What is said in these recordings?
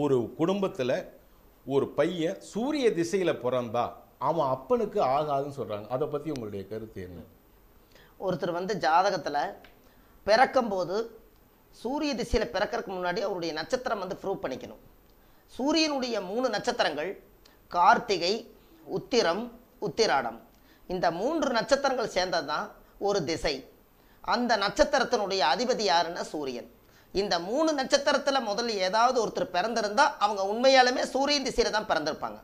ஒரு குடும்பத்தில் ஒரு பையன் சூரிய திசையில் பிறந்தா அவன் அப்பனுக்கு ஆகாதுன்னு சொல்கிறாங்க அதை பற்றி உங்களுடைய கருத்து என்ன ஒருத்தர் வந்து ஜாதகத்தில் பிறக்கும்போது சூரிய திசையில் பிறக்கிறதுக்கு முன்னாடி அவருடைய நட்சத்திரம் வந்து ப்ரூவ் பண்ணிக்கணும் சூரியனுடைய மூணு நட்சத்திரங்கள் கார்த்திகை உத்திரம் உத்திராடம் இந்த மூன்று நட்சத்திரங்கள் சேர்ந்தது தான் ஒரு திசை அந்த நட்சத்திரத்தினுடைய அதிபதி யாருன்னா சூரியன் இந்த மூணு நட்சத்திரத்தில் முதல்ல ஏதாவது ஒருத்தர் பிறந்திருந்தால் அவங்க உண்மையாலுமே சூரியன் திசையில் தான் பிறந்திருப்பாங்க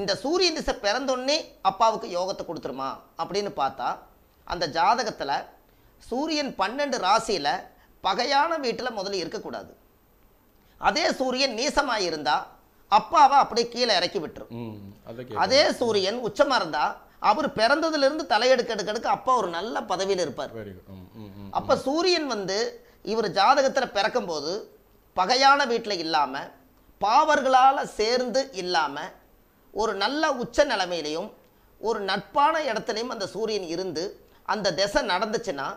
இந்த சூரியன் திசை பிறந்தோடனே அப்பாவுக்கு யோகத்தை கொடுத்துருமா அப்படின்னு பார்த்தா அந்த ஜாதகத்தில் சூரியன் பன்னெண்டு ராசியில் பகையான வீட்டில் முதல்ல இருக்கக்கூடாது அதே சூரியன் நீசமாக இருந்தால் அப்பாவை அப்படியே கீழே இறக்கி விட்டுரும் அதே சூரியன் உச்சமாக இருந்தால் அவர் பிறந்ததுலேருந்து தலையெடுக்க எடுக்க அப்பா ஒரு நல்ல பதவியில் இருப்பார் அப்போ சூரியன் வந்து இவர் ஜாதகத்தில் பிறக்கும்போது பகையான வீட்டில் இல்லாமல் பாவர்களால் சேர்ந்து இல்லாமல் ஒரு நல்ல உச்ச நிலைமையிலையும் ஒரு நட்பான இடத்துலையும் அந்த சூரியன் இருந்து அந்த திசை நடந்துச்சுன்னா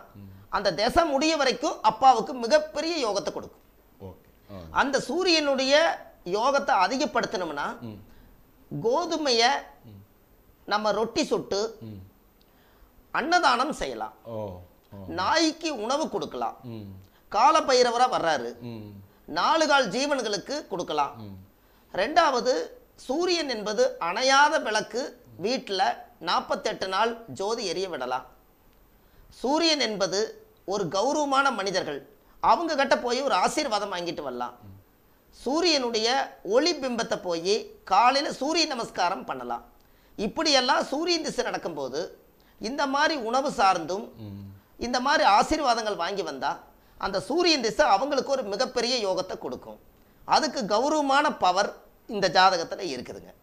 அந்த திசை முடிய வரைக்கும் அப்பாவுக்கு மிகப்பெரிய யோகத்தை கொடுக்கும் அந்த சூரியனுடைய யோகத்தை அதிகப்படுத்தணும்னா கோதுமையை நம்ம ரொட்டி சுட்டு அன்னதானம் செய்யலாம் நாய்க்கு உணவு கொடுக்கலாம் காலபைரவராக வர்றாரு நாலு கால் ஜீவன்களுக்கு கொடுக்கலாம் ரெண்டாவது சூரியன் என்பது அணையாத விளக்கு வீட்டில் நாற்பத்தெட்டு நாள் ஜோதி எரிய விடலாம் சூரியன் என்பது ஒரு கௌரவமான மனிதர்கள் அவங்க கிட்ட போய் ஒரு ஆசீர்வாதம் வாங்கிட்டு வரலாம் சூரியனுடைய ஒளி பிம்பத்தை போய் காலையில் சூரிய நமஸ்காரம் பண்ணலாம் இப்படியெல்லாம் சூரியன் திசை நடக்கும்போது இந்த மாதிரி உணவு சார்ந்தும் இந்த மாதிரி ஆசீர்வாதங்கள் வாங்கி வந்தால் அந்த சூரியன் திசை அவங்களுக்கு ஒரு மிகப்பெரிய யோகத்தை கொடுக்கும் அதுக்கு கௌரவமான பவர் இந்த ஜாதகத்தில் இருக்குதுங்க